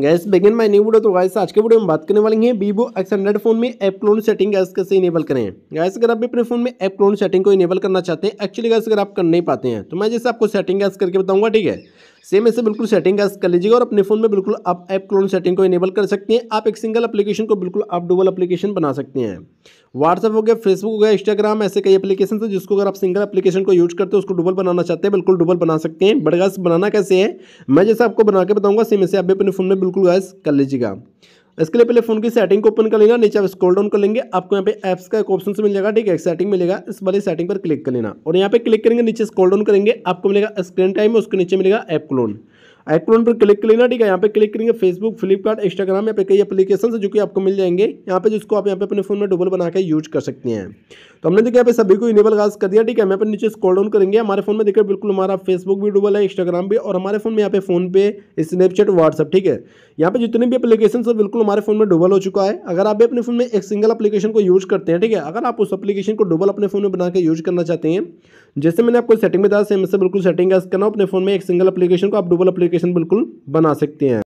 gas begin my new video तो guys आज के वीडियो में बात करने वाले हैं वीवो एक्स हंड्रेड फोन में एप क्लोन सेटिंग गैस कैसे इनेबल करें गैस अगर आप भी अपने फोन में एप क्लोन सेटिंग को इनेबल करना चाहते हैं एक्चुअली गैस अगर आप कर नहीं पाते हैं तो मैं जैसे आपको सेटिंग गैस करके बताऊंगा ठीक है सेम ऐसे बिल्कुल सेटिंग कर लीजिएगा और अपने फोन में बिल्कुल आप ऐप क्लोन सेटिंग को इनेबल कर सकते हैं आप एक सिंगल एप्लीकेशन को बिल्कुल आप डुबल एप्लीकेशन बना सकते हैं व्हाट्सअप हो गया फेसबुक हो गया इंस्टाग्राम ऐसे कई एप्लीकेशन है जिसको अगर आप सिंगल एप्लीकेशन को यूज करते हो उसको डुबल बनाना चाहते हैं बिल्कुल डुबल बना सकते हैं बट गैस बनाना कैसे है मैं जैसे आपको बना के बताऊंगा सेम ऐसे आप भी अपने फोन में बिल्कुल गैस कर लीजिएगा इसके लिए पहले फोन की सेटिंग को ओपन कर लेना नीचे आप स्क्रॉल डाउन कर लेंगे आपको यहाँ पे ऐप्स का एक ऑप्शन मिल जाएगा ठीक है सेटिंग मिलेगा इस वाली सेटिंग पर क्लिक कर लेना और यहाँ पे क्लिक करेंगे नीचे स्क्रॉल डाउन करेंगे आपको मिलेगा स्क्रीन टाइम उसके नीचे मिलेगा ऐप क्लोन आइकॉन पर क्लिक कर लेना ठीक है यहाँ पे क्लिक करेंगे फेसबुक फ्लिपकार्ट इंस्टाग्राम यहाँ पे कई एप्लीकेशन जो कि आपको मिल जाएंगे यहाँ पे जिसको आप यहाँ पे अपने फोन में डबल बना के यूज कर सकते हैं तो हमने देखिए यहाँ पे सभी को इनेबल गाज कर दिया ठीक है यहाँ पर नीचे स्कॉल डाउन करेंगे हमारे फोन में देखिए बिल्कुल हमारा फेसबुक भी डुबल है इंस्टाग्राम भी और हमारे फोन में यहाँ पे फोन पे स्नैपचैट व्हाट्सअप ठीक है यहाँ पे जितने भी एप्लीकेशन है बिल्कुल हमारे फोन में डुबल हो चुका है अगर आप भी अपने फोन में एक सिंगल एप्लीकेशन को यूज करते हैं ठीक है अगर आप उस एप्लीकेशन को डुबल अपने फोन में बना के यूज करना चाहते हैं जैसे मैंने आपको सेटिंग बताया सेम से बिल्कुल सेटिंग है करना अपने फोन में एक सिंगल एप्लीकेशन को आप डुबल एप्लीकेशन बिल्कुल बना सकते हैं